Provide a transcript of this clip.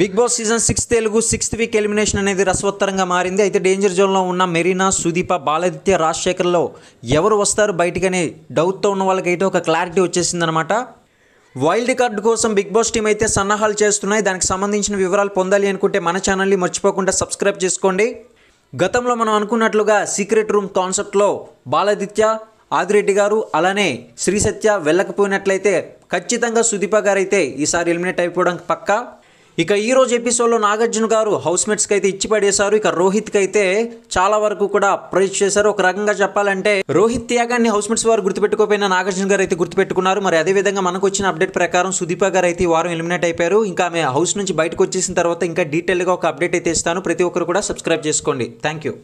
big Boss season six Telugu sixth week elimination అనేది రసవత్తరంగా మారింది అయితే డేంజర్ జోన్లో ఉన్న మెరీనా సుదీప బాలాదిత్య రాజశేఖర్లో ఎవరు వస్తారు బయటికనే డౌట్తో ఉన్న వాళ్ళకైతే ఒక క్లారిటీ వచ్చేసిందనమాట వైల్డ్ కార్డు కోసం బిగ్ బాస్ టీం అయితే సన్నాహాలు చేస్తున్నాయి దానికి సంబంధించిన వివరాలు పొందాలి అనుకుంటే మన ఛానల్ని మర్చిపోకుండా సబ్స్క్రైబ్ చేసుకోండి గతంలో మనం అనుకున్నట్లుగా సీక్రెట్ రూమ్ కాన్సెప్ట్లో బాలాదిత్య ఆదిరెడ్డి గారు అలానే శ్రీసత్య వెళ్ళకపోయినట్లయితే ఖచ్చితంగా సుదీప గారైతే ఈసారి ఎలిమినేట్ అయిపోవడానికి పక్కా ఇక ఈరోజు ఎపిసోడ్లో నాగార్జున గారు హౌస్మేట్స్కి అయితే ఇచ్చి పడేశారు ఇక రోహిత్ అయితే చాలా వరకు కూడా ప్రైజ్ చేశారు ఒక రకంగా చెప్పాలంటే రోహిత్ త్యాగాన్ని హౌస్మేట్స్ వారు గుర్తుపెట్టుకోపోయినా నాగార్జున గారు అయితే గుర్తుపెట్టుకున్నారు మరి అదేవిధంగా మనకు వచ్చిన అప్డేట్ ప్రకారం సుదీప గారు అయితే ఈ వారం ఎలిమినేట్ అయిపోయారు ఇంకా ఆమె హౌస్ నుంచి బయటకు వచ్చేసిన తర్వాత ఇంకా డీటెయిల్గా ఒక అప్డేట్ అయితే ఇస్తాను ప్రతి ఒక్కరు కూడా సబ్స్క్రైబ్ చేసుకోండి థ్యాంక్ యూ